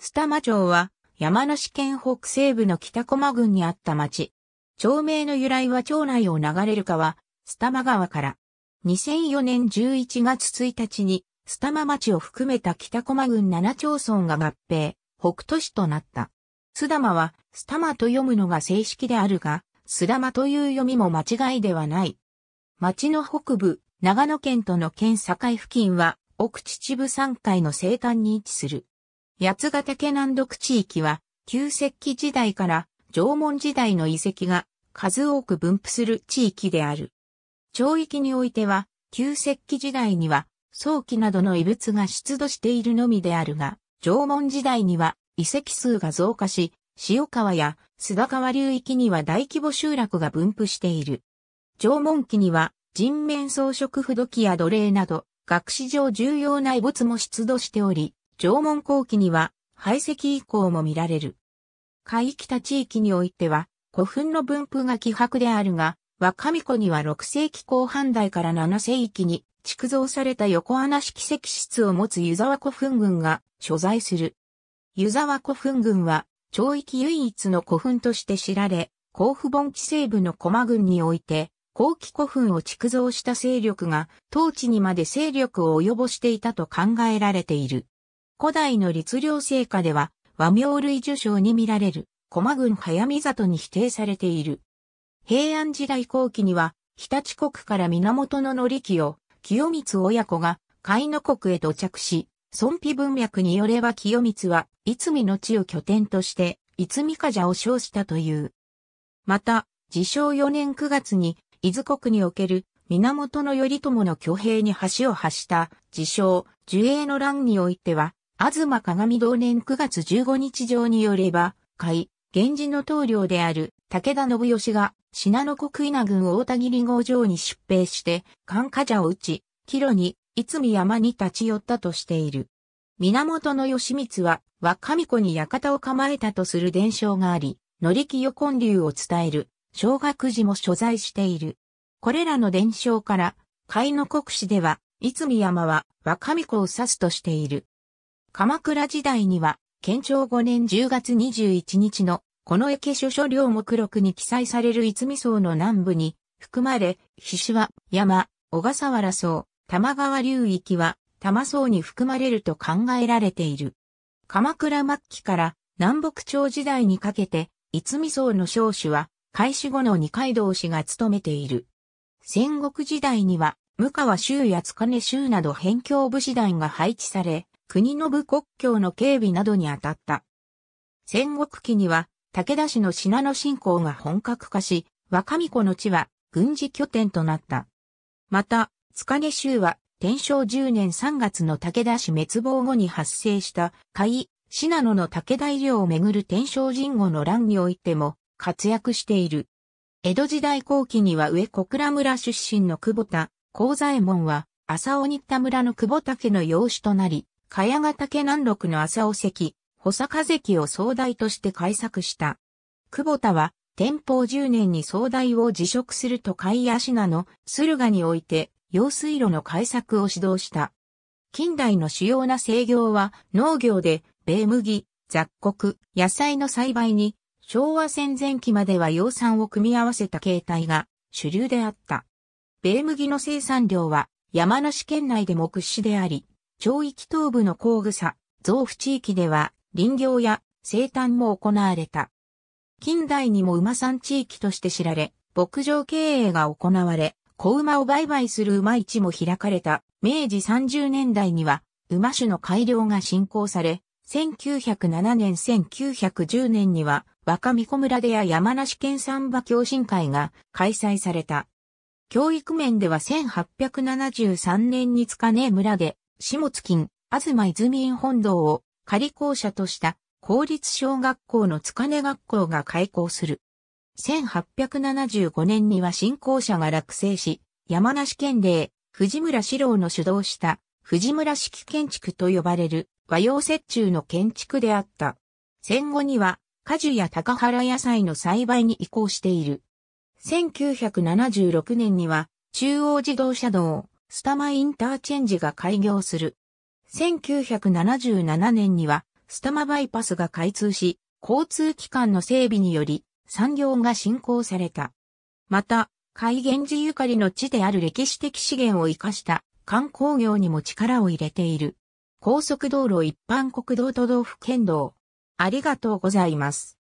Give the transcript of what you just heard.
スタマ町は山梨県北西部の北駒郡にあった町。町名の由来は町内を流れる川、スタマ川から。2004年11月1日に、スタマ町を含めた北駒郡7町村が合併、北都市となった。スダマは、スタマと読むのが正式であるが、スダマという読みも間違いではない。町の北部、長野県との県境付近は、奥秩父山海の西端に位置する。八ヶ岳南独地域は、旧石器時代から縄文時代の遺跡が数多く分布する地域である。町域においては、旧石器時代には、早期などの遺物が出土しているのみであるが、縄文時代には遺跡数が増加し、塩川や須田川流域には大規模集落が分布している。縄文期には人面装飾不土器や奴隷など、学史上重要な遺物も出土しており、縄文後期には排斥以降も見られる。海域た地域においては古墳の分布が希薄であるが、若神子には6世紀後半代から7世紀に築造された横穴式石室を持つ湯沢古墳群が所在する。湯沢古墳群は、町域唯一の古墳として知られ、甲府盆地西部の駒群において、後期古墳を築造した勢力が、当地にまで勢力を及ぼしていたと考えられている。古代の律令聖火では和名類受賞に見られる駒郡早見里に否定されている。平安時代後期には日立国から源の則を清光親子が甲斐の国へ到着し、孫卑文脈によれば清光は、いつみの地を拠点として、いつみかじゃを称したという。また、自称4年9月に、伊豆国における源頼朝の挙兵に橋を発した、自称、樹栄の乱においては、東鏡同年9月15日上によれば、海、源氏の棟領である武田信義が、信濃国稲郡大田切郷城に出兵して、寒家者を撃ち、帰路に、いつみ山に立ち寄ったとしている。源義満は、若神子に館を構えたとする伝承があり、乗りよ根流を伝える、小学寺も所在している。これらの伝承から、海の国史では、いつみ山は若神子を指すとしている。鎌倉時代には、県庁5年10月21日の、この駅所書両目録に記載される逸見荘の南部に、含まれ、菱は山、小笠原荘、玉川流域は、玉荘に含まれると考えられている。鎌倉末期から南北朝時代にかけて、逸見荘の少主は、開始後の二階堂氏が務めている。戦国時代には、向川州や塚根州など辺境武士団が配置され、国の部国境の警備などに当たった。戦国期には、武田氏の品野侵攻が本格化し、若巫女の地は軍事拠点となった。また、塚根州は、天正10年3月の武田氏滅亡後に発生した甲斐、信濃の武田医療をめぐる天正神後の乱においても活躍している。江戸時代後期には上小倉村出身の久保田、高左衛門は、朝日田村の久保田家の養子となり、茅ヶ岳南麓の朝尾関、保坂関を総大として開作した。久保田は、天保10年に総大を辞職すると会足品の駿河において、用水路の開作を指導した。近代の主要な制業は農業で、米麦、雑穀、野菜の栽培に、昭和戦前期までは養蚕を組み合わせた形態が主流であった。米麦の生産量は山梨県内で目視であり、町域東部の工具佐、造府地域では林業や生誕も行われた。近代にも馬産地域として知られ、牧場経営が行われ、子馬を売買する馬市も開かれた明治30年代には馬種の改良が進行され、1907年1910年には若見子村でや山梨県産馬共進会が開催された。教育面では1873年に塚根村で下津金、東泉本堂を仮校舎とした公立小学校のつかね学校が開校する。1875年には新校舎が落成し、山梨県令、藤村四郎の主導した藤村式建築と呼ばれる和洋折衷の建築であった。戦後には果樹や高原野菜の栽培に移行している。1976年には中央自動車道スタマインターチェンジが開業する。1977年には、スタマバイパスが開通し、交通機関の整備により、産業が振興された。また、海源寺ゆかりの地である歴史的資源を生かした観光業にも力を入れている。高速道路一般国道都道府県道。ありがとうございます。